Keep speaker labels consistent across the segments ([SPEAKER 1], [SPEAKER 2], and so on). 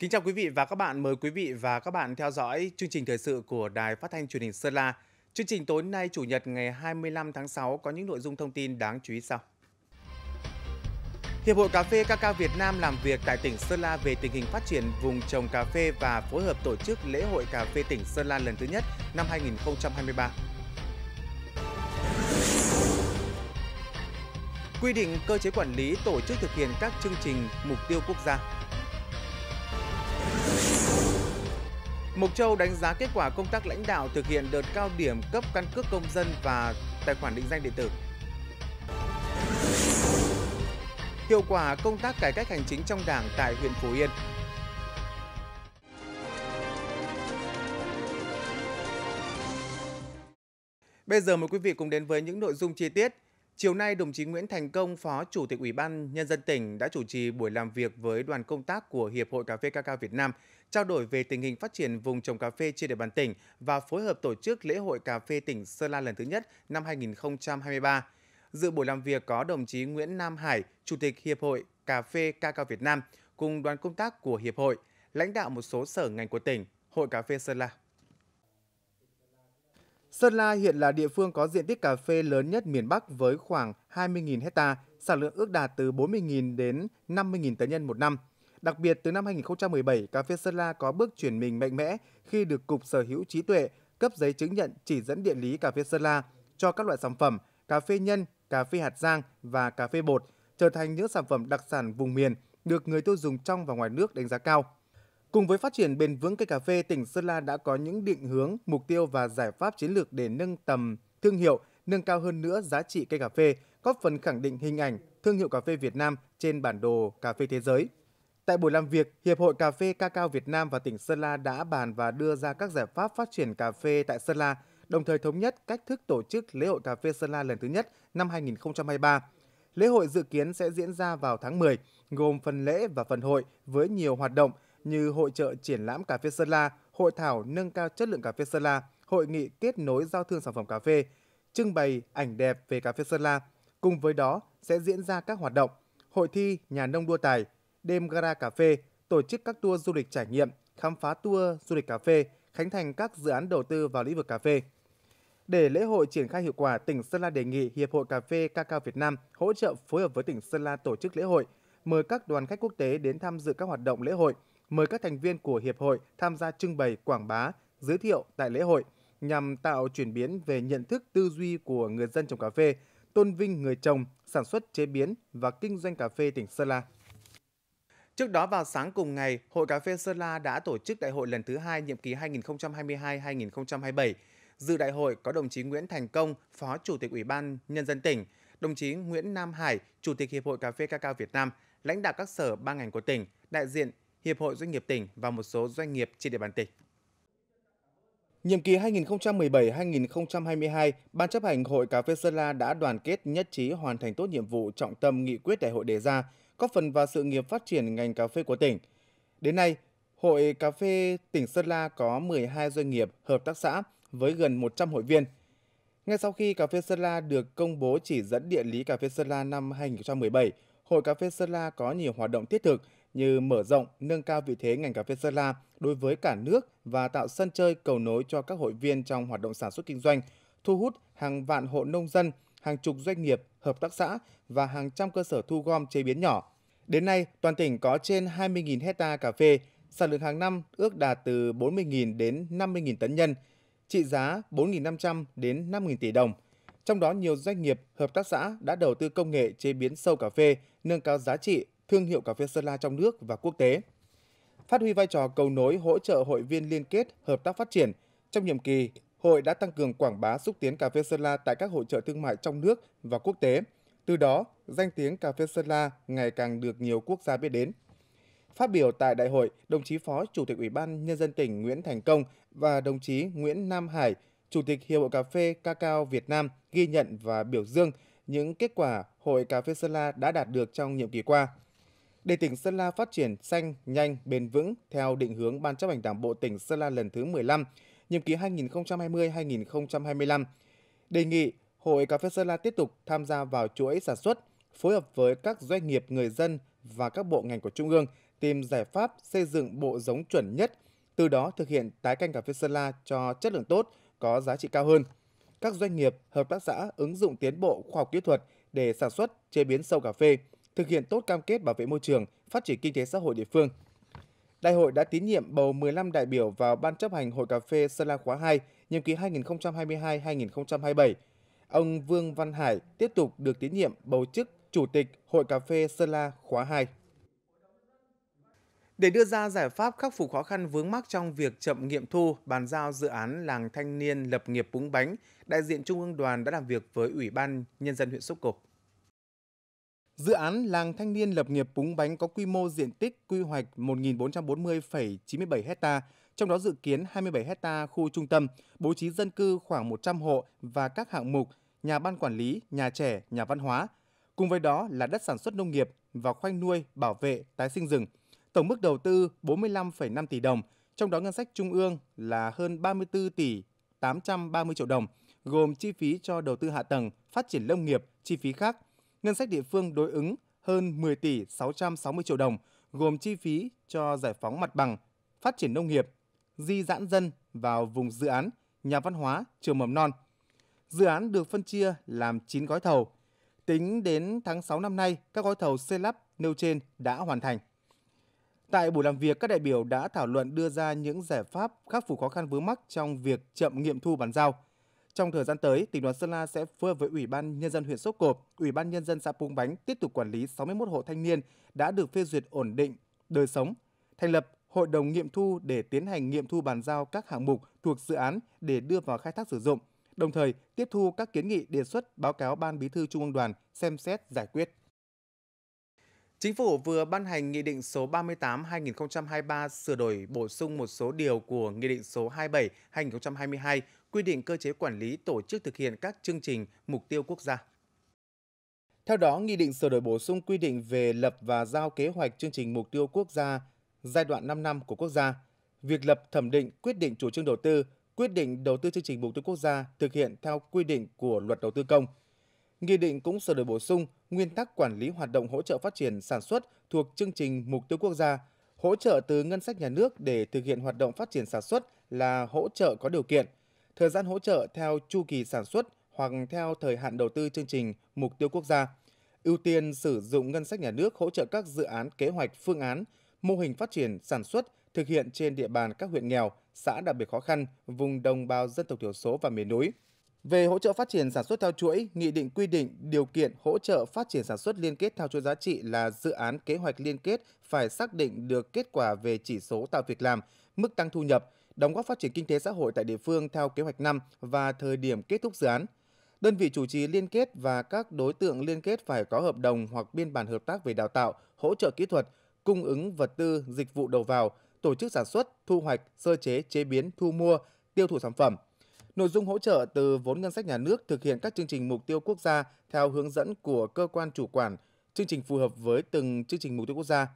[SPEAKER 1] Kính chào quý vị và các bạn, mời quý vị và các bạn theo dõi chương trình thời sự của Đài Phát thanh Truyền hình Sơn La. Chương trình tối nay Chủ nhật ngày 25 tháng 6 có những nội dung thông tin đáng chú ý sau. Hiệp hội Cà phê Cacao Việt Nam làm việc tại tỉnh Sơn La về tình hình phát triển vùng trồng cà phê và phối hợp tổ chức lễ hội cà phê tỉnh Sơn La lần thứ nhất năm 2023. Quy định cơ chế quản lý tổ chức thực hiện các chương trình mục tiêu quốc gia Mộc Châu đánh giá kết quả công tác lãnh đạo thực hiện đợt cao điểm cấp căn cước công dân và tài khoản định danh điện tử. Hiệu quả công tác cải cách hành chính trong Đảng tại huyện Phú Yên. Bây giờ mời quý vị cùng đến với những nội dung chi tiết. Chiều nay, đồng chí Nguyễn Thành Công, Phó Chủ tịch Ủy ban Nhân dân tỉnh đã chủ trì buổi làm việc với đoàn công tác của Hiệp hội Cà phê cà cao Việt Nam, trao đổi về tình hình phát triển vùng trồng cà phê trên địa bàn tỉnh và phối hợp tổ chức lễ hội cà phê tỉnh Sơn La lần thứ nhất năm 2023. Dự buổi làm việc có đồng chí Nguyễn Nam Hải, Chủ tịch Hiệp hội Cà phê cà cao Việt Nam, cùng đoàn công tác của Hiệp hội, lãnh đạo một số sở ngành của tỉnh, Hội Cà phê Sơn La. Sơn La hiện là địa phương có diện tích cà phê lớn nhất miền Bắc với khoảng 20.000 hecta, sản lượng ước đạt từ 40.000 đến 50.000 tấn nhân một năm. Đặc biệt, từ năm 2017, cà phê Sơn La có bước chuyển mình mạnh mẽ khi được Cục Sở hữu trí tuệ cấp giấy chứng nhận chỉ dẫn địa lý cà phê Sơn La cho các loại sản phẩm cà phê nhân, cà phê hạt giang và cà phê bột, trở thành những sản phẩm đặc sản vùng miền được người tiêu dùng trong và ngoài nước đánh giá cao. Cùng với phát triển bền vững cây cà phê, tỉnh Sơn La đã có những định hướng, mục tiêu và giải pháp chiến lược để nâng tầm thương hiệu, nâng cao hơn nữa giá trị cây cà phê, góp phần khẳng định hình ảnh thương hiệu cà phê Việt Nam trên bản đồ cà phê thế giới. Tại buổi làm việc, Hiệp hội Cà phê ca cao Việt Nam và tỉnh Sơn La đã bàn và đưa ra các giải pháp phát triển cà phê tại Sơn La, đồng thời thống nhất cách thức tổ chức lễ hội cà phê Sơn La lần thứ nhất năm 2023. Lễ hội dự kiến sẽ diễn ra vào tháng 10, gồm phần lễ và phần hội với nhiều hoạt động – như hội trợ triển lãm cà phê Sơn La, hội thảo nâng cao chất lượng cà phê Sơn La, hội nghị kết nối giao thương sản phẩm cà phê, trưng bày ảnh đẹp về cà phê Sơn La. Cùng với đó sẽ diễn ra các hoạt động, hội thi nhà nông đua tài, đêm gara cà phê, tổ chức các tour du lịch trải nghiệm, khám phá tour du lịch cà phê, khánh thành các dự án đầu tư vào lĩnh vực cà phê. Để lễ hội triển khai hiệu quả, tỉnh Sơn La đề nghị Hiệp hội Cà phê Cacao Việt Nam hỗ trợ phối hợp với tỉnh Sơn La tổ chức lễ hội, mời các đoàn khách quốc tế đến tham dự các hoạt động lễ hội – mời các thành viên của hiệp hội tham gia trưng bày quảng bá, giới thiệu tại lễ hội nhằm tạo chuyển biến về nhận thức tư duy của người dân trồng cà phê, tôn vinh người trồng, sản xuất chế biến và kinh doanh cà phê tỉnh Sơn La. Trước đó vào sáng cùng ngày, Hội Cà phê Sơn La đã tổ chức đại hội lần thứ hai nhiệm kỳ 2022-2027. Dự đại hội có đồng chí Nguyễn Thành Công, Phó Chủ tịch Ủy ban Nhân dân tỉnh, đồng chí Nguyễn Nam Hải, Chủ tịch Hiệp hội Cà phê cao Việt Nam, lãnh đạo các sở ban ngành của tỉnh, đại diện Hiệp hội Doanh nghiệp tỉnh và một số doanh nghiệp trên địa bàn tỉnh. Nhiệm kỳ 2017-2022, Ban chấp hành Hội Cà phê Sơn La đã đoàn kết nhất trí hoàn thành tốt nhiệm vụ trọng tâm nghị quyết đại hội đề ra, góp phần vào sự nghiệp phát triển ngành cà phê của tỉnh. Đến nay, Hội Cà phê tỉnh Sơn La có 12 doanh nghiệp, hợp tác xã với gần 100 hội viên. Ngay sau khi Cà phê Sơn La được công bố chỉ dẫn địa lý Cà phê Sơn La năm 2017, Hội Cà phê Sơn La có nhiều hoạt động thiết thực như mở rộng, nâng cao vị thế ngành cà phê Sơn La đối với cả nước và tạo sân chơi cầu nối cho các hội viên trong hoạt động sản xuất kinh doanh, thu hút hàng vạn hộ nông dân, hàng chục doanh nghiệp, hợp tác xã và hàng trăm cơ sở thu gom chế biến nhỏ. Đến nay, toàn tỉnh có trên 20.000 hecta cà phê, sản lượng hàng năm ước đạt từ 40.000 đến 50.000 tấn nhân, trị giá 4.500 đến 5.000 tỷ đồng. Trong đó nhiều doanh nghiệp, hợp tác xã đã đầu tư công nghệ chế biến sâu cà phê, nâng cao giá trị, thương hiệu cà phê Sơn La trong nước và quốc tế. Phát huy vai trò cầu nối hỗ trợ hội viên liên kết, hợp tác phát triển, trong nhiệm kỳ, hội đã tăng cường quảng bá xúc tiến cà phê Sơn La tại các hội trợ thương mại trong nước và quốc tế. Từ đó, danh tiếng cà phê Sơn La ngày càng được nhiều quốc gia biết đến. Phát biểu tại đại hội, đồng chí Phó Chủ tịch Ủy ban Nhân dân tỉnh Nguyễn Thành Công và đồng chí Nguyễn Nam Hải, Chủ tịch Hiệp hội Cà phê Cacao Việt Nam ghi nhận và biểu dương những kết quả Hội Cà phê Sơn La đã đạt được trong nhiệm kỳ qua – để tỉnh Sơn La phát triển xanh, nhanh, bền vững theo định hướng Ban chấp hành Đảng bộ tỉnh Sơn La lần thứ 15, nhiệm kỳ 2020-2025. Đề nghị Hội Cà phê Sơn La tiếp tục tham gia vào chuỗi sản xuất, phối hợp với các doanh nghiệp, người dân và các bộ ngành của Trung ương tìm giải pháp xây dựng bộ giống chuẩn nhất, từ đó thực hiện tái canh cà phê Sơn La cho chất lượng tốt, có giá trị cao hơn. Các doanh nghiệp, hợp tác xã ứng dụng tiến bộ khoa học kỹ thuật để sản xuất, chế biến sâu cà phê – thực hiện tốt cam kết bảo vệ môi trường, phát triển kinh tế xã hội địa phương. Đại hội đã tín nhiệm bầu 15 đại biểu vào Ban chấp hành Hội Cà phê Sơn La khóa 2, nhiệm kỳ 2022-2027. Ông Vương Văn Hải tiếp tục được tín nhiệm bầu chức Chủ tịch Hội Cà phê Sơn La khóa 2. Để đưa ra giải pháp khắc phục khó khăn vướng mắc trong việc chậm nghiệm thu, bàn giao dự án làng thanh niên lập nghiệp búng bánh, đại diện Trung ương đoàn đã làm việc với Ủy ban Nhân dân huyện Sốc Cộp. Dự án làng thanh niên lập nghiệp Búng Bánh có quy mô diện tích quy hoạch 1.440,97 ha, trong đó dự kiến 27 ha khu trung tâm, bố trí dân cư khoảng 100 hộ và các hạng mục nhà ban quản lý, nhà trẻ, nhà văn hóa. Cùng với đó là đất sản xuất nông nghiệp và khoanh nuôi, bảo vệ, tái sinh rừng. Tổng mức đầu tư 45,5 tỷ đồng, trong đó ngân sách trung ương là hơn 34 tỷ 830 triệu đồng, gồm chi phí cho đầu tư hạ tầng, phát triển lâm nghiệp, chi phí khác – ngân sách địa phương đối ứng hơn 10 tỷ 660 triệu đồng, gồm chi phí cho giải phóng mặt bằng, phát triển nông nghiệp, di giãn dân vào vùng dự án, nhà văn hóa, trường mầm non. Dự án được phân chia làm 9 gói thầu. Tính đến tháng 6 năm nay, các gói thầu xây lắp nêu trên đã hoàn thành. Tại buổi làm việc, các đại biểu đã thảo luận đưa ra những giải pháp khắc phục khó khăn vướng mắc trong việc chậm nghiệm thu bàn giao, trong thời gian tới, tỉnh đoàn Sơn La sẽ phối hợp với Ủy ban Nhân dân huyện Sốc Cộp, Ủy ban Nhân dân xã Pung Bánh tiếp tục quản lý 61 hộ thanh niên đã được phê duyệt ổn định đời sống, thành lập hội đồng nghiệm thu để tiến hành nghiệm thu bàn giao các hạng mục thuộc dự án để đưa vào khai thác sử dụng, đồng thời tiếp thu các kiến nghị đề xuất báo cáo Ban Bí thư Trung ương Đoàn xem xét giải quyết. Chính phủ vừa ban hành Nghị định số 38-2023 sửa đổi bổ sung một số điều của Nghị định số 27-2022 quy định cơ chế quản lý tổ chức thực hiện các chương trình, mục tiêu quốc gia. Theo đó, Nghị định sửa đổi bổ sung quy định về lập và giao kế hoạch chương trình mục tiêu quốc gia giai đoạn 5 năm của quốc gia, việc lập thẩm định quyết định chủ trương đầu tư, quyết định đầu tư chương trình mục tiêu quốc gia thực hiện theo quy định của luật đầu tư công. Nghị định cũng sửa đổi bổ sung nguyên tắc quản lý hoạt động hỗ trợ phát triển sản xuất thuộc chương trình mục tiêu quốc gia, hỗ trợ từ ngân sách nhà nước để thực hiện hoạt động phát triển sản xuất là hỗ trợ có điều kiện – thời gian hỗ trợ theo chu kỳ sản xuất hoặc theo thời hạn đầu tư chương trình mục tiêu quốc gia, ưu tiên sử dụng ngân sách nhà nước hỗ trợ các dự án kế hoạch phương án, mô hình phát triển sản xuất thực hiện trên địa bàn các huyện nghèo, xã đặc biệt khó khăn, vùng đồng bào dân tộc thiểu số và miền núi. Về hỗ trợ phát triển sản xuất theo chuỗi, nghị định quy định điều kiện hỗ trợ phát triển sản xuất liên kết theo chuỗi giá trị là dự án kế hoạch liên kết phải xác định được kết quả về chỉ số tạo việc làm, mức tăng thu nhập, đóng góp phát triển kinh tế xã hội tại địa phương theo kế hoạch năm và thời điểm kết thúc dự án. Đơn vị chủ trì liên kết và các đối tượng liên kết phải có hợp đồng hoặc biên bản hợp tác về đào tạo, hỗ trợ kỹ thuật, cung ứng vật tư, dịch vụ đầu vào, tổ chức sản xuất, thu hoạch, sơ chế, chế biến, thu mua, tiêu thụ sản phẩm. Nội dung hỗ trợ từ vốn ngân sách nhà nước thực hiện các chương trình mục tiêu quốc gia theo hướng dẫn của cơ quan chủ quản, chương trình phù hợp với từng chương trình mục tiêu quốc gia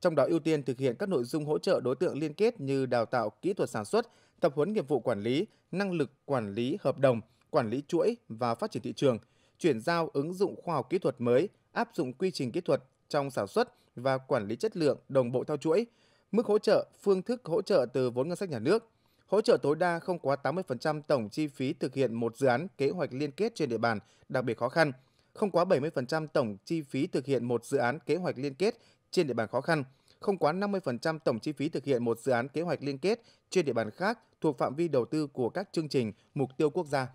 [SPEAKER 1] trong đó ưu tiên thực hiện các nội dung hỗ trợ đối tượng liên kết như đào tạo kỹ thuật sản xuất, tập huấn nghiệp vụ quản lý, năng lực quản lý hợp đồng, quản lý chuỗi và phát triển thị trường, chuyển giao ứng dụng khoa học kỹ thuật mới, áp dụng quy trình kỹ thuật trong sản xuất và quản lý chất lượng đồng bộ theo chuỗi, mức hỗ trợ, phương thức hỗ trợ từ vốn ngân sách nhà nước, hỗ trợ tối đa không quá 80% tổng chi phí thực hiện một dự án kế hoạch liên kết trên địa bàn đặc biệt khó khăn, không quá 70% tổng chi phí thực hiện một dự án kế hoạch liên kết trên địa bàn khó khăn, không quá 50% tổng chi phí thực hiện một dự án kế hoạch liên kết trên địa bàn khác thuộc phạm vi đầu tư của các chương trình mục tiêu quốc gia.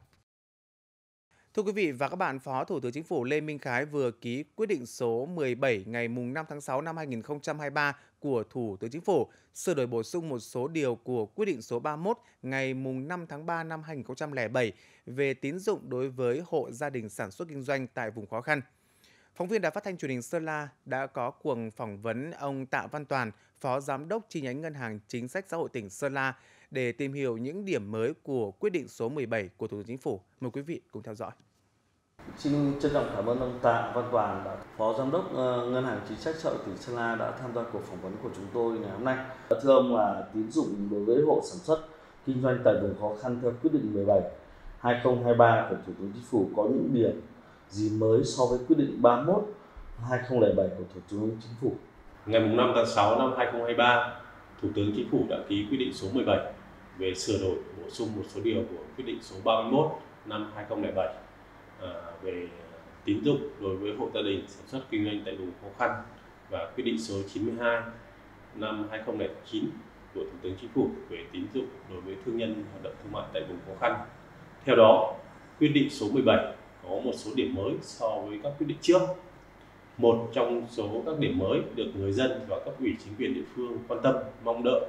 [SPEAKER 1] Thưa quý vị và các bạn, Phó Thủ tướng Chính phủ Lê Minh Khái vừa ký quyết định số 17 ngày 5 tháng 6 năm 2023 của Thủ tướng Chính phủ sửa đổi bổ sung một số điều của quyết định số 31 ngày 5 tháng 3 năm 2007 về tín dụng đối với hộ gia đình sản xuất kinh doanh tại vùng khó khăn – Phóng viên Đài Phát thanh Truyền hình Sơn La đã có cuộc phỏng vấn ông Tạ Văn Toàn, Phó Giám đốc chi nhánh Ngân hàng Chính sách Xã hội tỉnh Sơn La để tìm hiểu những điểm mới của quyết định số 17 của Thủ tướng Chính phủ. Mời quý vị cùng theo dõi. Xin trân trọng cảm ơn ông Tạ Văn Toàn, đã Phó Giám đốc ờ, Ngân hàng Chính sách Xã hội tỉnh Sơn La đã tham gia cuộc phỏng vấn của chúng tôi ngày hôm nay.
[SPEAKER 2] Thưa ông là tín dụng đối với hộ sản xuất kinh doanh tại vùng khó khăn theo quyết định 17 2023 của Thủ tướng Chính phủ có những điểm gì mới so với quyết định 31 2007 của Thủ tướng Chính phủ. Ngày 5 tháng 6 năm 2023, Thủ tướng Chính phủ đã ký quyết định số 17 về sửa đổi bổ sung một số điều của quyết định số 31 năm 2007 à, về tín dụng đối với hộ gia đình sản xuất kinh doanh tại vùng khó khăn và quyết định số 92 năm 2009 của Thủ tướng Chính phủ về tín dụng đối với thương nhân hoạt động thương mại tại vùng khó khăn. Theo đó, quyết định số 17 có một số điểm mới so với các quyết định trước. Một trong số các điểm mới được người dân và các ủy chính quyền địa phương quan tâm, mong đợi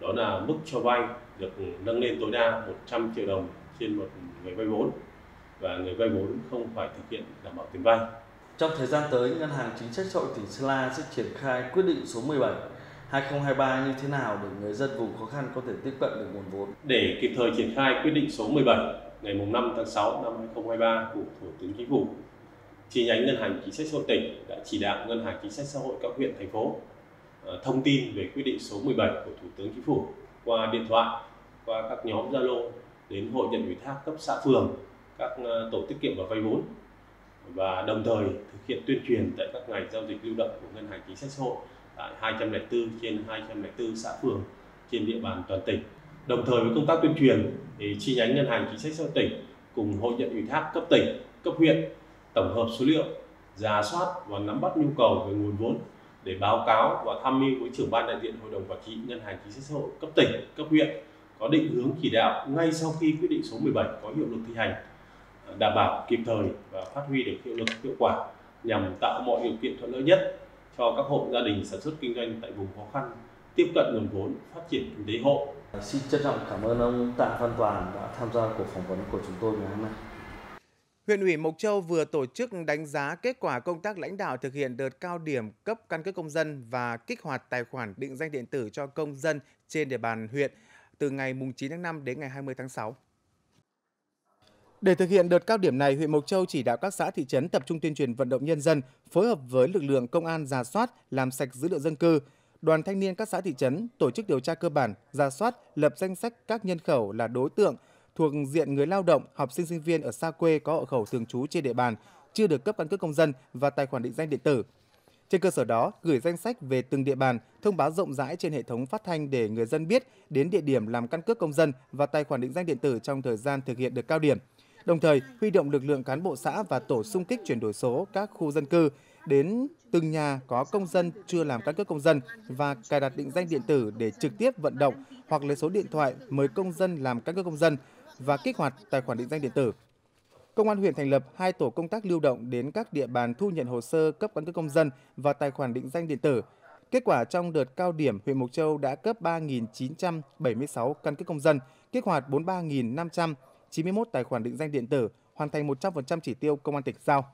[SPEAKER 2] đó là mức cho vay được nâng lên tối đa 100 triệu đồng trên một người vay vốn và người vay vốn không phải thực hiện đảm bảo tiền vay. Trong thời gian tới, Ngân hàng Chính sách Xã hội tỉnh Sơn La sẽ triển khai quyết định số 17 2023 như thế nào để người dân vùng khó khăn có thể tiếp cận được nguồn vốn. Để kịp thời triển khai quyết định số 17 ngày 5 tháng 6 năm 2023 của Thủ tướng Chính phủ, chi nhánh Ngân hàng Chính sách Xã hội tỉnh đã chỉ đạo Ngân hàng Chính sách Xã hội các huyện, thành phố à, thông tin về quyết định số 17 của Thủ tướng Chính phủ qua điện thoại, qua các nhóm Zalo đến hội nhận ủy thác cấp xã phường, các à, tổ tiết kiệm và vay vốn và đồng thời thực hiện tuyên truyền tại các ngày giao dịch lưu động của Ngân hàng Chính sách Xã hội tại 204 trên 204 xã phường trên địa bàn toàn tỉnh Đồng thời với công tác tuyên truyền thì chi nhánh ngân hàng chính sách xã hội tỉnh cùng hội nhận ủy thác cấp tỉnh, cấp huyện tổng hợp số liệu, giả soát và nắm bắt nhu cầu về nguồn vốn để báo cáo và tham mưu với trưởng ban đại diện hội đồng quản trị ngân hàng chính sách xã hội cấp tỉnh, cấp huyện có định hướng chỉ đạo ngay sau khi quyết định số 17 có hiệu lực thi hành à, đảm bảo kịp thời và phát huy được hiệu lực hiệu quả nhằm tạo mọi điều kiện thuận lợi nhất cho các hộ gia đình sản xuất kinh doanh tại vùng khó khăn tiếp cận
[SPEAKER 1] nguồn vốn phát triển kinh tế hộ Vâng, xin trân trọng cảm ơn ông Tạ Văn Toàn đã tham gia cuộc phỏng vấn của chúng tôi ngày hôm nay. Huyện ủy Mộc Châu vừa tổ chức đánh giá kết quả công tác lãnh đạo thực hiện đợt cao điểm cấp căn cước công dân và kích hoạt tài khoản định danh điện tử cho công dân trên địa bàn huyện từ ngày 9 tháng 5 đến ngày 20 tháng 6. Để thực hiện đợt cao điểm này, huyện Mộc Châu chỉ đạo các xã thị trấn tập trung tuyên truyền vận động nhân dân, phối hợp với lực lượng công an giả soát, làm sạch dữ liệu dân cư, đoàn thanh niên các xã thị trấn tổ chức điều tra cơ bản, ra soát, lập danh sách các nhân khẩu là đối tượng thuộc diện người lao động, học sinh sinh viên ở xa quê có hộ khẩu thường trú trên địa bàn, chưa được cấp căn cước công dân và tài khoản định danh điện tử. Trên cơ sở đó, gửi danh sách về từng địa bàn, thông báo rộng rãi trên hệ thống phát thanh để người dân biết đến địa điểm làm căn cước công dân và tài khoản định danh điện tử trong thời gian thực hiện được cao điểm. Đồng thời, huy động lực lượng cán bộ xã và tổ xung kích chuyển đổi số các khu dân cư đến từng nhà có công dân chưa làm căn cước công dân và cài đặt định danh điện tử để trực tiếp vận động hoặc lấy số điện thoại mời công dân làm căn cước công dân và kích hoạt tài khoản định danh điện tử. Công an huyện thành lập hai tổ công tác lưu động đến các địa bàn thu nhận hồ sơ cấp căn cước công dân và tài khoản định danh điện tử. Kết quả trong đợt cao điểm, huyện Mộc Châu đã cấp 3.976 căn cước công dân, kích hoạt 43.591 tài khoản định danh điện tử, hoàn thành 100% chỉ tiêu công an tỉnh giao.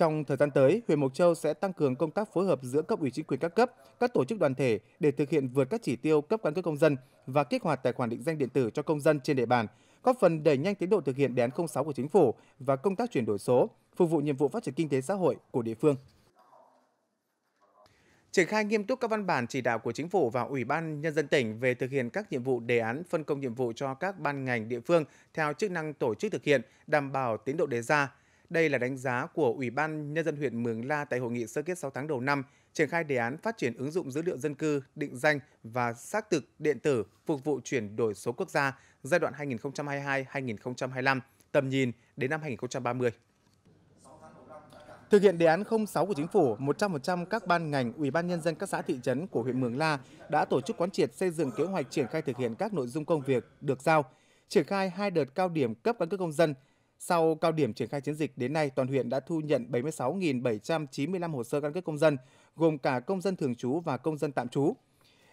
[SPEAKER 1] Trong thời gian tới, huyện Mộc Châu sẽ tăng cường công tác phối hợp giữa cấp ủy chính quyền các cấp, các tổ chức đoàn thể để thực hiện vượt các chỉ tiêu cấp căn cước công dân và kích hoạt tài khoản định danh điện tử cho công dân trên địa bàn, góp phần đẩy nhanh tiến độ thực hiện đề án 06 của chính phủ và công tác chuyển đổi số, phục vụ nhiệm vụ phát triển kinh tế xã hội của địa phương. Triển khai nghiêm túc các văn bản chỉ đạo của chính phủ và Ủy ban nhân dân tỉnh về thực hiện các nhiệm vụ đề án phân công nhiệm vụ cho các ban ngành địa phương theo chức năng tổ chức thực hiện, đảm bảo tiến độ đề ra, đây là đánh giá của Ủy ban Nhân dân huyện Mường La tại hội nghị sơ kết 6 tháng đầu năm, triển khai đề án phát triển ứng dụng dữ liệu dân cư, định danh và xác thực điện tử phục vụ chuyển đổi số quốc gia giai đoạn 2022-2025, tầm nhìn đến năm 2030. Thực hiện đề án 06 của chính phủ, 100% các ban ngành, ủy ban nhân dân các xã thị trấn của huyện Mường La đã tổ chức quán triệt xây dựng kế hoạch triển khai thực hiện các nội dung công việc được giao, triển khai hai đợt cao điểm cấp căn cước công dân sau cao điểm triển khai chiến dịch đến nay, toàn huyện đã thu nhận 76.795 hồ sơ căn cước công dân, gồm cả công dân thường trú và công dân tạm trú.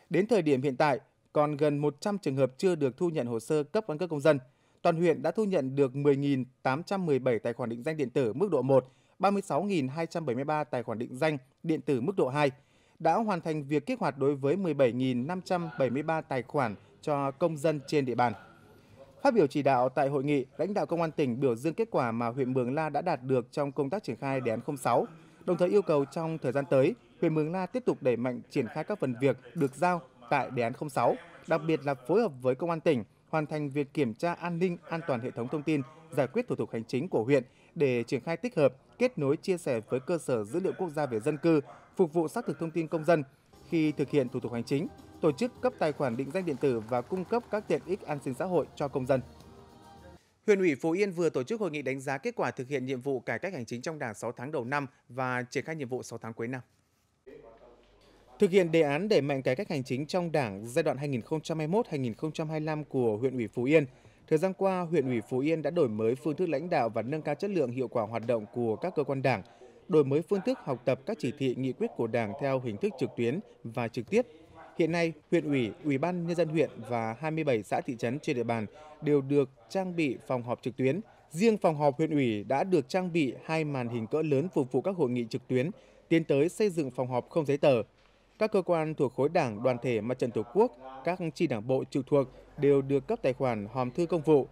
[SPEAKER 1] Đến thời điểm hiện tại, còn gần 100 trường hợp chưa được thu nhận hồ sơ cấp căn cước công dân. Toàn huyện đã thu nhận được 10.817 tài khoản định danh điện tử mức độ 1, 36.273 tài khoản định danh điện tử mức độ 2, đã hoàn thành việc kích hoạt đối với 17.573 tài khoản cho công dân trên địa bàn. Phát biểu chỉ đạo tại hội nghị, lãnh đạo công an tỉnh biểu dương kết quả mà huyện Mường La đã đạt được trong công tác triển khai đề án 06, đồng thời yêu cầu trong thời gian tới, huyện Mường La tiếp tục đẩy mạnh triển khai các phần việc được giao tại đề án 06, đặc biệt là phối hợp với công an tỉnh hoàn thành việc kiểm tra an ninh an toàn hệ thống thông tin, giải quyết thủ tục hành chính của huyện để triển khai tích hợp, kết nối chia sẻ với cơ sở dữ liệu quốc gia về dân cư, phục vụ xác thực thông tin công dân khi thực hiện thủ tục hành chính tổ chức cấp tài khoản định danh điện tử và cung cấp các tiện ích an sinh xã hội cho công dân. Huyện ủy Phú Yên vừa tổ chức hội nghị đánh giá kết quả thực hiện nhiệm vụ cải cách hành chính trong Đảng 6 tháng đầu năm và triển khai nhiệm vụ 6 tháng cuối năm. Thực hiện đề án đẩy mạnh cải cách hành chính trong Đảng giai đoạn 2021-2025 của huyện ủy Phú Yên, thời gian qua huyện ủy Phú Yên đã đổi mới phương thức lãnh đạo và nâng cao chất lượng hiệu quả hoạt động của các cơ quan Đảng, đổi mới phương thức học tập các chỉ thị nghị quyết của Đảng theo hình thức trực tuyến và trực tiếp Hiện nay, huyện ủy, ủy ban nhân dân huyện và 27 xã thị trấn trên địa bàn đều được trang bị phòng họp trực tuyến. Riêng phòng họp huyện ủy đã được trang bị hai màn hình cỡ lớn phục vụ các hội nghị trực tuyến, tiến tới xây dựng phòng họp không giấy tờ. Các cơ quan thuộc khối đảng, đoàn thể, mặt trận tổ quốc, các chi đảng bộ trực thuộc đều được cấp tài khoản hòm thư công vụ,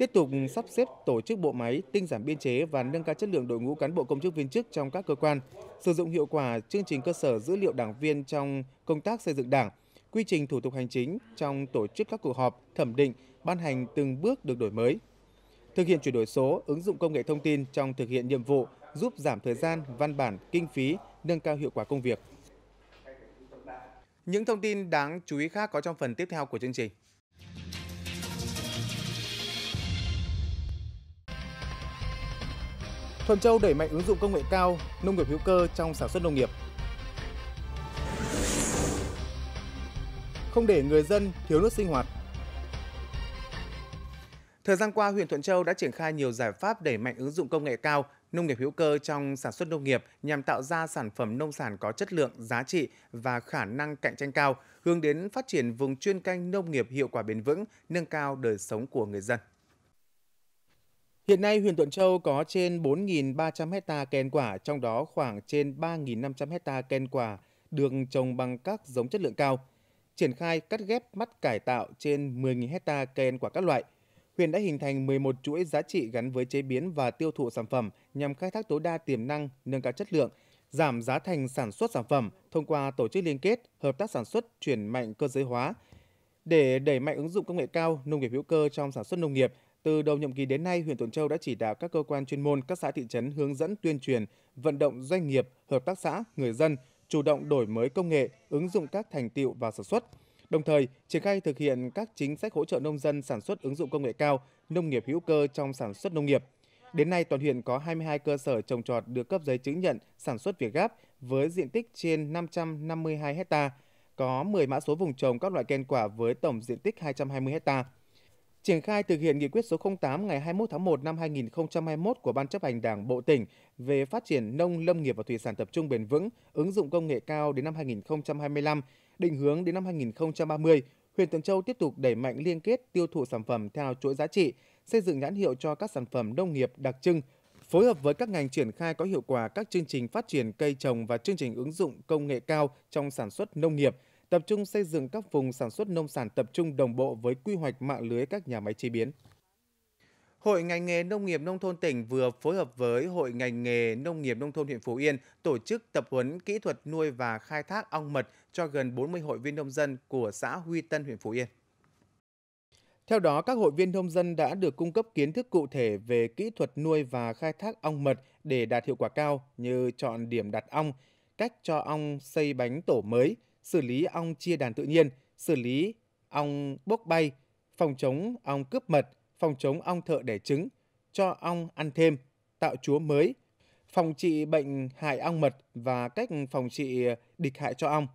[SPEAKER 1] tiếp tục sắp xếp tổ chức bộ máy, tinh giảm biên chế và nâng cao chất lượng đội ngũ cán bộ công chức viên chức trong các cơ quan, sử dụng hiệu quả chương trình cơ sở dữ liệu đảng viên trong công tác xây dựng đảng, quy trình thủ tục hành chính trong tổ chức các cuộc họp, thẩm định, ban hành từng bước được đổi mới. Thực hiện chuyển đổi số, ứng dụng công nghệ thông tin trong thực hiện nhiệm vụ, giúp giảm thời gian, văn bản, kinh phí, nâng cao hiệu quả công việc. Những thông tin đáng chú ý khác có trong phần tiếp theo của chương trình. Thuận Châu đẩy mạnh ứng dụng công nghệ cao, nông nghiệp hữu cơ trong sản xuất nông nghiệp. Không để người dân thiếu nước sinh hoạt. Thời gian qua, huyện Thuận Châu đã triển khai nhiều giải pháp đẩy mạnh ứng dụng công nghệ cao, nông nghiệp hữu cơ trong sản xuất nông nghiệp nhằm tạo ra sản phẩm nông sản có chất lượng, giá trị và khả năng cạnh tranh cao, hướng đến phát triển vùng chuyên canh nông nghiệp hiệu quả bền vững, nâng cao đời sống của người dân. Hiện nay, huyện Tuận Châu có trên 4.300 hecta ken quả, trong đó khoảng trên 3.500 hecta ken quả được trồng bằng các giống chất lượng cao. Triển khai cắt ghép mắt cải tạo trên 10.000 hecta ken quả các loại. Huyện đã hình thành 11 chuỗi giá trị gắn với chế biến và tiêu thụ sản phẩm nhằm khai thác tối đa tiềm năng, nâng cao chất lượng, giảm giá thành sản xuất sản phẩm thông qua tổ chức liên kết, hợp tác sản xuất chuyển mạnh cơ giới hóa, để đẩy mạnh ứng dụng công nghệ cao, nông nghiệp hữu cơ trong sản xuất nông nghiệp, từ đầu nhiệm kỳ đến nay, huyện Tuần Châu đã chỉ đạo các cơ quan chuyên môn, các xã thị trấn hướng dẫn tuyên truyền, vận động doanh nghiệp, hợp tác xã, người dân chủ động đổi mới công nghệ, ứng dụng các thành tiệu vào sản xuất. Đồng thời, triển khai thực hiện các chính sách hỗ trợ nông dân sản xuất ứng dụng công nghệ cao, nông nghiệp hữu cơ trong sản xuất nông nghiệp. Đến nay, toàn huyện có 22 cơ sở trồng trọt được cấp giấy chứng nhận sản xuất Việt Gáp với diện tích trên 552 hecta, có 10 mã số vùng trồng các loại cây quả với tổng diện tích 220 hectare triển khai thực hiện nghị quyết số 08 ngày 21 tháng 1 năm 2021 của Ban chấp hành Đảng Bộ tỉnh về phát triển nông lâm nghiệp và thủy sản tập trung bền vững, ứng dụng công nghệ cao đến năm 2025, định hướng đến năm 2030, huyện Tường Châu tiếp tục đẩy mạnh liên kết tiêu thụ sản phẩm theo chuỗi giá trị, xây dựng nhãn hiệu cho các sản phẩm nông nghiệp đặc trưng, phối hợp với các ngành triển khai có hiệu quả các chương trình phát triển cây trồng và chương trình ứng dụng công nghệ cao trong sản xuất nông nghiệp – tập trung xây dựng các vùng sản xuất nông sản tập trung đồng bộ với quy hoạch mạng lưới các nhà máy chế biến. Hội ngành nghề nông nghiệp nông thôn tỉnh vừa phối hợp với Hội ngành nghề nông nghiệp nông thôn huyện Phú Yên tổ chức tập huấn kỹ thuật nuôi và khai thác ong mật cho gần 40 hội viên nông dân của xã Huy Tân huyện Phú Yên. Theo đó, các hội viên nông dân đã được cung cấp kiến thức cụ thể về kỹ thuật nuôi và khai thác ong mật để đạt hiệu quả cao như chọn điểm đặt ong, cách cho ong xây bánh tổ mới – xử lý ong chia đàn tự nhiên, xử lý ong bốc bay, phòng chống ong cướp mật, phòng chống ong thợ đẻ trứng, cho ong ăn thêm, tạo chúa mới, phòng trị bệnh hại ong mật và cách phòng trị địch hại cho ong.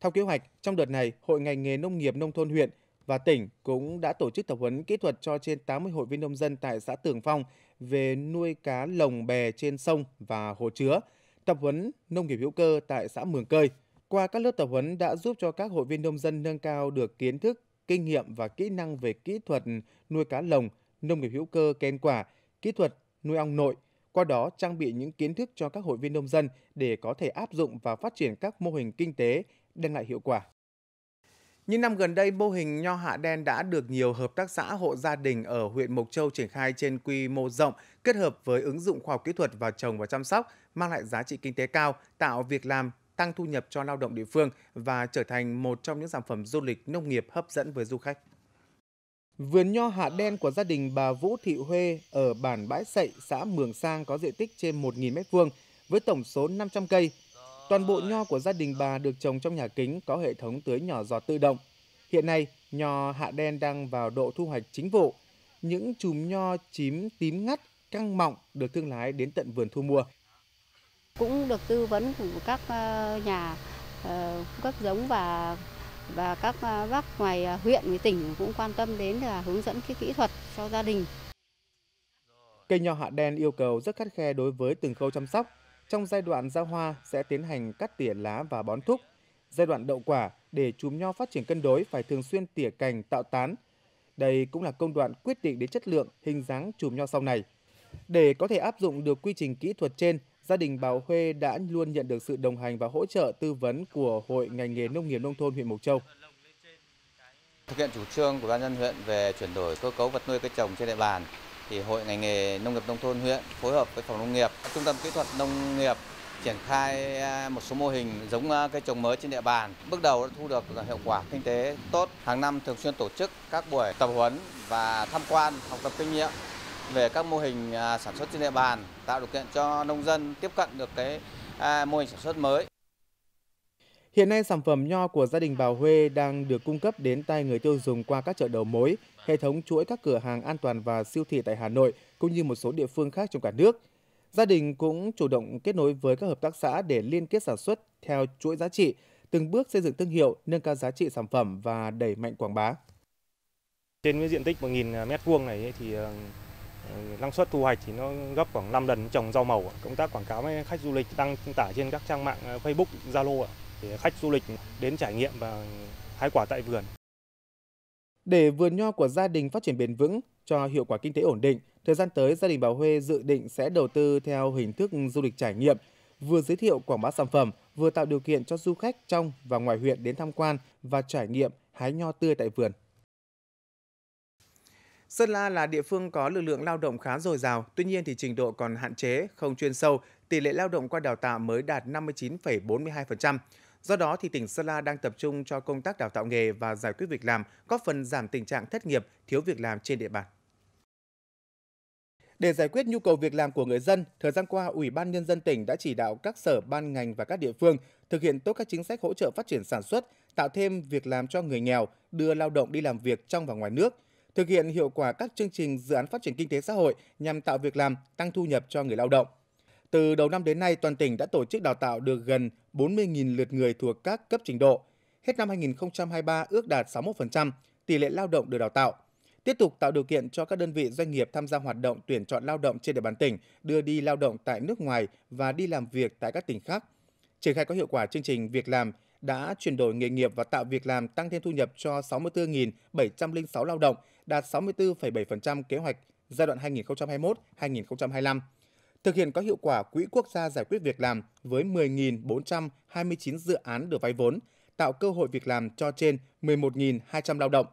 [SPEAKER 1] Theo kế hoạch, trong đợt này, Hội ngành nghề nông nghiệp nông thôn huyện và tỉnh cũng đã tổ chức tập huấn kỹ thuật cho trên 80 hội viên nông dân tại xã Tường Phong về nuôi cá lồng bè trên sông và hồ chứa, tập huấn nông nghiệp hữu cơ tại xã Mường Cơi – qua các lớp tập huấn đã giúp cho các hội viên nông dân nâng cao được kiến thức, kinh nghiệm và kỹ năng về kỹ thuật nuôi cá lồng, nông nghiệp hữu cơ kén quả, kỹ thuật nuôi ong nội, qua đó trang bị những kiến thức cho các hội viên nông dân để có thể áp dụng và phát triển các mô hình kinh tế đem lại hiệu quả. Những năm gần đây, mô hình nho hạ đen đã được nhiều hợp tác xã hộ gia đình ở huyện Mộc Châu triển khai trên quy mô rộng, kết hợp với ứng dụng khoa học kỹ thuật vào trồng và chăm sóc, mang lại giá trị kinh tế cao, tạo việc làm tăng thu nhập cho lao động địa phương và trở thành một trong những sản phẩm du lịch nông nghiệp hấp dẫn với du khách. Vườn nho hạ đen của gia đình bà Vũ Thị Huê ở bản Bãi Sậy, xã Mường Sang có diện tích trên 1.000 m2 với tổng số 500 cây. Toàn bộ nho của gia đình bà được trồng trong nhà kính có hệ thống tưới nhỏ giọt tự động. Hiện nay, nho hạ đen đang vào độ thu hoạch chính vụ. Những chùm nho chín tím ngắt, căng mọng được thương lái đến tận vườn thu mua. Cũng được tư vấn của các ờ, nhà ờ, các giống và và các ờ,
[SPEAKER 2] bác ngoài huyện với tỉnh cũng quan tâm đến là hướng dẫn cái kỹ thuật cho gia đình.
[SPEAKER 1] Cây nho hạ đen yêu cầu rất khắt khe đối với từng khâu chăm sóc. Trong giai đoạn ra hoa sẽ tiến hành cắt tỉa lá và bón thúc. Giai đoạn đậu quả để chùm nho phát triển cân đối phải thường xuyên tỉa cành tạo tán. Đây cũng là công đoạn quyết định đến chất lượng, hình dáng chùm nho sau này. Để có thể áp dụng được quy trình kỹ thuật trên, gia đình bà Huê đã luôn nhận được sự đồng hành và hỗ trợ tư vấn của Hội ngành nghề nông nghiệp nông thôn huyện Mộc Châu. Thực hiện chủ trương của ban nhân huyện về chuyển đổi cơ cấu vật nuôi cây trồng trên địa bàn thì Hội ngành nghề nông nghiệp nông thôn huyện phối hợp với phòng nông nghiệp, trung tâm kỹ thuật nông nghiệp triển khai à, một số mô hình giống à, cây trồng mới trên địa bàn. Bước đầu đã thu được hiệu quả kinh tế tốt. Hàng năm thường xuyên tổ chức các buổi tập huấn và tham quan, học tập kinh nghiệm về các mô hình à, sản xuất trên địa bàn, tạo điều kiện cho nông dân tiếp cận được cái à, mô hình sản xuất mới. Hiện nay sản phẩm nho của gia đình bà Huê đang được cung cấp đến tay người tiêu dùng qua các chợ đầu mối, hệ thống chuỗi các cửa hàng an toàn và siêu thị tại Hà Nội cũng như một số địa phương khác trong cả nước. Gia đình cũng chủ động kết nối với các hợp tác xã để liên kết sản xuất theo chuỗi giá trị, từng bước xây dựng thương hiệu, nâng cao giá trị sản phẩm và đẩy mạnh quảng bá. Trên cái diện tích 1.000 mét vuông này thì ờ, Ờ, năng suất thu hoạch thì nó gấp khoảng 5 lần trồng rau màu. Công tác quảng cáo với khách du lịch đăng tải
[SPEAKER 2] trên các trang mạng ờ, Facebook, Zalo để khách du lịch đến trải nghiệm và hái quả tại vườn.
[SPEAKER 1] Để vườn nho của gia đình phát triển bền vững cho hiệu quả kinh tế ổn định, thời gian tới gia đình bà Huê dự định sẽ đầu tư theo hình thức du lịch trải nghiệm, vừa giới thiệu quảng bá sản phẩm, vừa tạo điều kiện cho du khách trong và ngoài huyện đến tham quan và trải nghiệm hái nho tươi tại vườn. Sơn La là địa phương có lực lượng lao động khá dồi dào, tuy nhiên thì trình độ còn hạn chế, không chuyên sâu, tỷ lệ lao động qua đào tạo mới đạt 59,42%. Do đó thì tỉnh Sơn La đang tập trung cho công tác đào tạo nghề và giải quyết việc làm, góp phần giảm tình trạng thất nghiệp, thiếu việc làm trên địa bàn. Để giải quyết nhu cầu việc làm của người dân, thời gian qua, Ủy ban Nhân dân tỉnh đã chỉ đạo các sở ban ngành và các địa phương thực hiện tốt các chính sách hỗ trợ phát triển sản xuất, tạo thêm việc làm cho người nghèo, đưa lao động đi làm việc trong và ngoài nước – thực hiện hiệu quả các chương trình dự án phát triển kinh tế xã hội nhằm tạo việc làm, tăng thu nhập cho người lao động. Từ đầu năm đến nay, toàn tỉnh đã tổ chức đào tạo được gần 40.000 lượt người thuộc các cấp trình độ. Hết năm 2023 ước đạt 61% tỷ lệ lao động được đào tạo. Tiếp tục tạo điều kiện cho các đơn vị doanh nghiệp tham gia hoạt động tuyển chọn lao động trên địa bàn tỉnh, đưa đi lao động tại nước ngoài và đi làm việc tại các tỉnh khác. Triển khai có hiệu quả chương trình việc làm đã chuyển đổi nghề nghiệp và tạo việc làm tăng thêm thu nhập cho 64.706 lao động đạt 64,7% kế hoạch giai đoạn 2021-2025. Thực hiện có hiệu quả Quỹ Quốc gia giải quyết việc làm với 10.429 dự án được vay vốn, tạo cơ hội việc làm cho trên 11.200 lao động.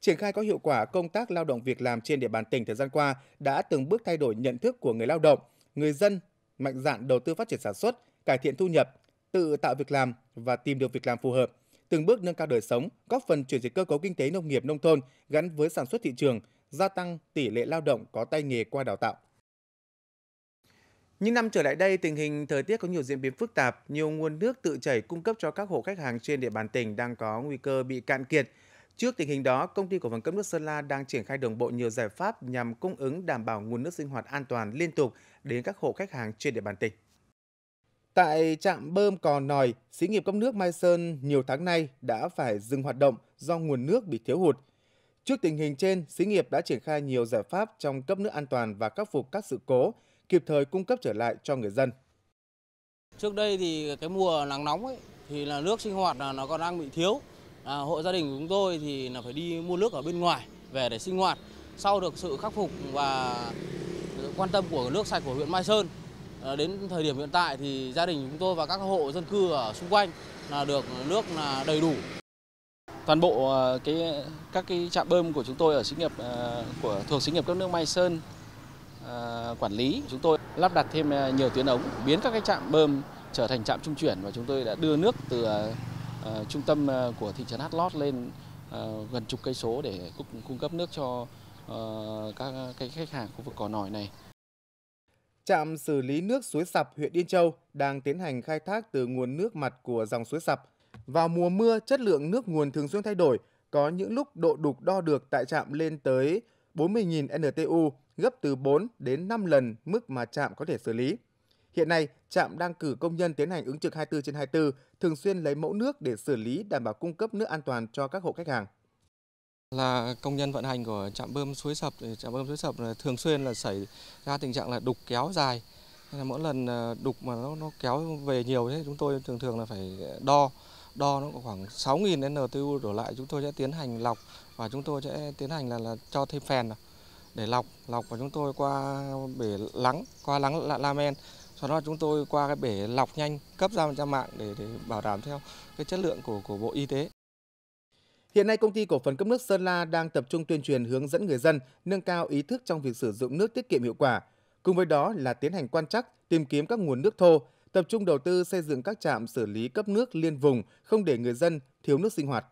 [SPEAKER 1] Triển khai có hiệu quả công tác lao động việc làm trên địa bàn tỉnh thời gian qua đã từng bước thay đổi nhận thức của người lao động, người dân mạnh dạn đầu tư phát triển sản xuất, cải thiện thu nhập, tự tạo việc làm và tìm được việc làm phù hợp từng bước nâng cao đời sống, góp phần chuyển dịch cơ cấu kinh tế nông nghiệp nông thôn gắn với sản xuất thị trường, gia tăng tỷ lệ lao động có tay nghề qua đào tạo. Những năm trở lại đây, tình hình thời tiết có nhiều diễn biến phức tạp, nhiều nguồn nước tự chảy cung cấp cho các hộ khách hàng trên địa bàn tỉnh đang có nguy cơ bị cạn kiệt. Trước tình hình đó, công ty cổ phần cấp nước Sơn La đang triển khai đồng bộ nhiều giải pháp nhằm cung ứng đảm bảo nguồn nước sinh hoạt an toàn liên tục đến các hộ khách hàng trên địa bàn tỉnh. Tại trạm bơm Cò Nòi, xí nghiệp cấp nước Mai Sơn nhiều tháng nay đã phải dừng hoạt động do nguồn nước bị thiếu hụt. Trước tình hình trên, xí nghiệp đã triển khai nhiều giải pháp trong cấp nước an toàn và khắc phục các sự cố, kịp thời cung cấp trở lại cho người dân. Trước đây thì cái mùa nắng nóng ấy, thì là nước sinh hoạt là nó còn đang bị thiếu. À, hộ gia đình của chúng tôi thì là phải đi mua nước ở bên ngoài về để sinh hoạt. Sau được sự khắc phục và quan tâm của nước sạch của huyện Mai Sơn Ờ, đến thời điểm hiện tại thì gia đình chúng tôi và các hộ dân cư ở xung quanh là được nước là đầy đủ. Toàn
[SPEAKER 2] bộ ờ, cái các cái trạm bơm của chúng tôi ở xí nghiệp ờ, của thuộc xí nghiệp cấp nước Mai Sơn quản lý chúng tôi lắp đặt thêm nhiều tuyến ống biến các cái trạm bơm trở thành trạm trung chuyển và chúng tôi đã đưa nước từ trung tâm của thị trấn Hát Lót lên
[SPEAKER 1] gần chục cây số để cung cấp nước cho các cái khách hàng khu vực cỏ nòi này. Trạm xử lý nước suối Sập huyện Yên Châu đang tiến hành khai thác từ nguồn nước mặt của dòng suối Sập. Vào mùa mưa, chất lượng nước nguồn thường xuyên thay đổi, có những lúc độ đục đo được tại trạm lên tới 40.000 NTU, gấp từ 4 đến 5 lần mức mà trạm có thể xử lý. Hiện nay, trạm đang cử công nhân tiến hành ứng trực 24 trên 24, thường xuyên lấy mẫu nước để xử lý đảm bảo cung cấp nước an toàn cho các hộ khách hàng là công nhân vận hành của trạm bơm suối sập trạm bơm suối sập thường xuyên là xảy ra tình trạng là đục kéo dài mỗi lần ờ, đục mà nó nó kéo
[SPEAKER 2] về nhiều thế chúng tôi thường thường là phải đo đo nó khoảng 6.000 NTU đổ lại chúng
[SPEAKER 1] tôi sẽ tiến hành lọc và chúng tôi sẽ tiến hành là, là cho thêm phèn để lọc lọc và chúng tôi qua bể lắng qua lắng la, la men sau đó chúng tôi qua cái bể lọc nhanh cấp ra ra mạng để, để bảo đảm theo cái chất lượng của của bộ y tế Hiện nay, công ty cổ phần cấp nước Sơn La đang tập trung tuyên truyền hướng dẫn người dân nâng cao ý thức trong việc sử dụng nước tiết kiệm hiệu quả. Cùng với đó là tiến hành quan trắc, tìm kiếm các nguồn nước thô, tập trung đầu tư xây dựng các trạm xử lý cấp nước liên vùng, không để người dân thiếu nước sinh hoạt.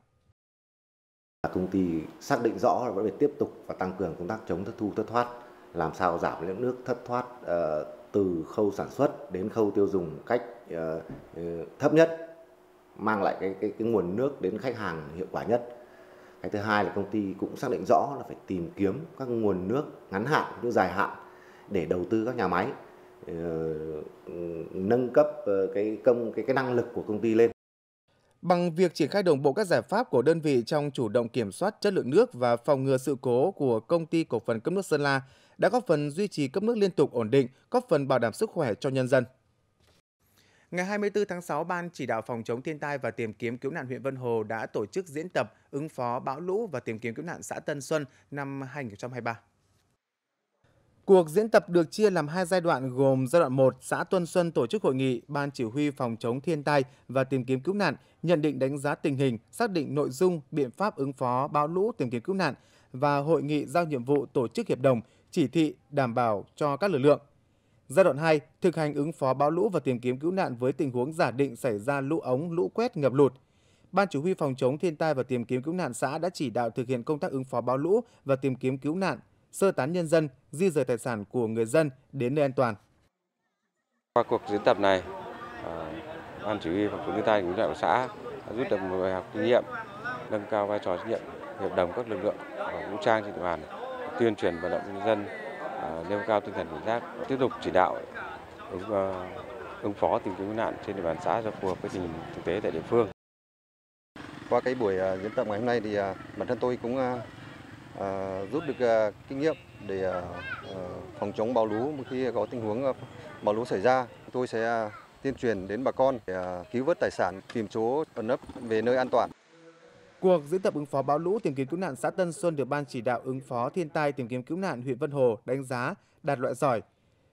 [SPEAKER 1] Công ty xác định rõ là vẫn phải tiếp tục và tăng cường công tác chống thất thu thất thoát, làm sao giảm lượng nước thất thoát ờ, từ khâu sản xuất đến khâu tiêu dùng cách ờ, ờ, thấp nhất mang lại cái, cái, cái nguồn nước đến khách hàng hiệu quả nhất cái thứ hai là công ty cũng xác định rõ là phải tìm kiếm các nguồn nước ngắn hạn cũng dài hạn để đầu tư các nhà máy ờ, nâng cấp ờ, cái công cái cái năng lực của công ty lên Bằng việc triển khai đồng bộ các giải pháp của đơn vị trong chủ động kiểm soát chất lượng nước và phòng ngừa sự cố của công ty cổ phần cấp nước Sơn La đã góp phần duy trì cấp nước liên tục ổn định, góp phần bảo đảm sức khỏe cho nhân dân. Ngày 24 tháng 6, Ban chỉ đạo phòng chống thiên tai và tìm kiếm cứu nạn huyện Vân Hồ đã tổ chức diễn tập ứng phó bão lũ và tìm kiếm cứu nạn xã Tân Xuân năm 2023. Cuộc diễn tập được chia làm hai giai đoạn gồm giai đoạn 1 xã Tuân Xuân tổ chức hội nghị Ban Chỉ huy Phòng chống thiên tai và tìm kiếm cứu nạn, nhận định đánh giá tình hình, xác định nội dung, biện pháp ứng phó bão lũ tìm kiếm cứu nạn và hội nghị giao nhiệm vụ tổ chức hiệp đồng, chỉ thị đảm bảo cho các lực lượng. Giai đoạn 2 thực hành ứng phó bão lũ và tìm kiếm cứu nạn với tình huống giả định xảy ra lũ ống, lũ quét, ngập lụt. Ban chủ huy phòng chống thiên tai và tìm kiếm cứu nạn xã đã chỉ đạo thực hiện công tác ứng phó bão lũ và tìm kiếm cứu nạn, sơ tán nhân dân, di rời tài sản của người dân đến nơi an toàn.
[SPEAKER 2] Qua cuộc diễn tập này, à, Ban chủ huy phòng chống thiên tai và cứu nạn của xã đã rút được một bài học kinh nghiệm, nâng cao vai trò trách nhiệm hiệp đồng các lực lượng vũ trang trên địa bàn, tuyên truyền vận động nhân dân
[SPEAKER 1] À, nêu cao tinh thần cảnh giác, tiếp tục chỉ đạo ứng, ờ, ứng phó tìm kiếm cứu nạn trên địa bàn xã cho phù hợp với tình thực tế tại địa phương. Qua cái buổi ờ, diễn tập ngày hôm nay thì ờ, bản thân tôi cũng rút được kinh nghiệm để phòng chống bão lũ khi có tình huống bão lũ xảy ra. Tôi sẽ tuyên truyền đến bà con để cứu vớt tài sản, tìm chỗ ẩn nấp về nơi an toàn. Cuộc diễn tập ứng phó bão lũ tìm kiếm cứu nạn xã Tân Xuân được Ban chỉ đạo ứng phó thiên tai tìm kiếm cứu nạn huyện Vân Hồ đánh giá đạt loại giỏi.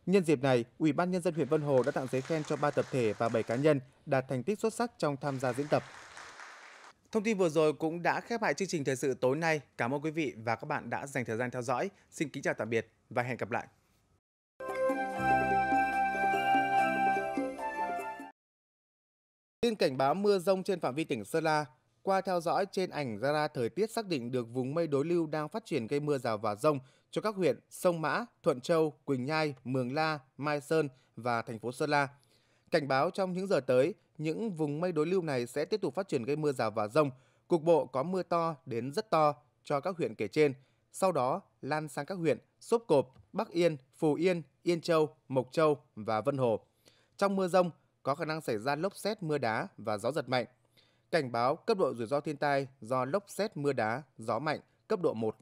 [SPEAKER 1] Nhân dịp này, Ủy ban nhân dân huyện Vân Hồ đã tặng giấy khen cho 3 tập thể và 7 cá nhân đạt thành tích xuất sắc trong tham gia diễn tập. Thông tin vừa rồi cũng đã khép lại chương trình thời sự tối nay. Cảm ơn quý vị và các bạn đã dành thời gian theo dõi. Xin kính chào tạm biệt và hẹn gặp lại. Tin cảnh báo mưa rông trên phạm vi tỉnh Sơn La, qua theo dõi trên ảnh radar thời tiết xác định được vùng mây đối lưu đang phát triển gây mưa rào và rông cho các huyện Sông Mã, Thuận Châu, Quỳnh Nhai, Mường La, Mai Sơn và thành phố Sơn La. Cảnh báo trong những giờ tới, những vùng mây đối lưu này sẽ tiếp tục phát triển gây mưa rào và rông. Cục bộ có mưa to đến rất to cho các huyện kể trên, sau đó lan sang các huyện Sốp Cộp, Bắc Yên, Phù Yên, Yên Châu, Mộc Châu và Vân Hồ. Trong mưa rông, có khả năng xảy ra lốc xét mưa đá và gió giật mạnh. Cảnh báo cấp độ rủi ro thiên tai do lốc xét mưa đá, gió mạnh cấp độ 1.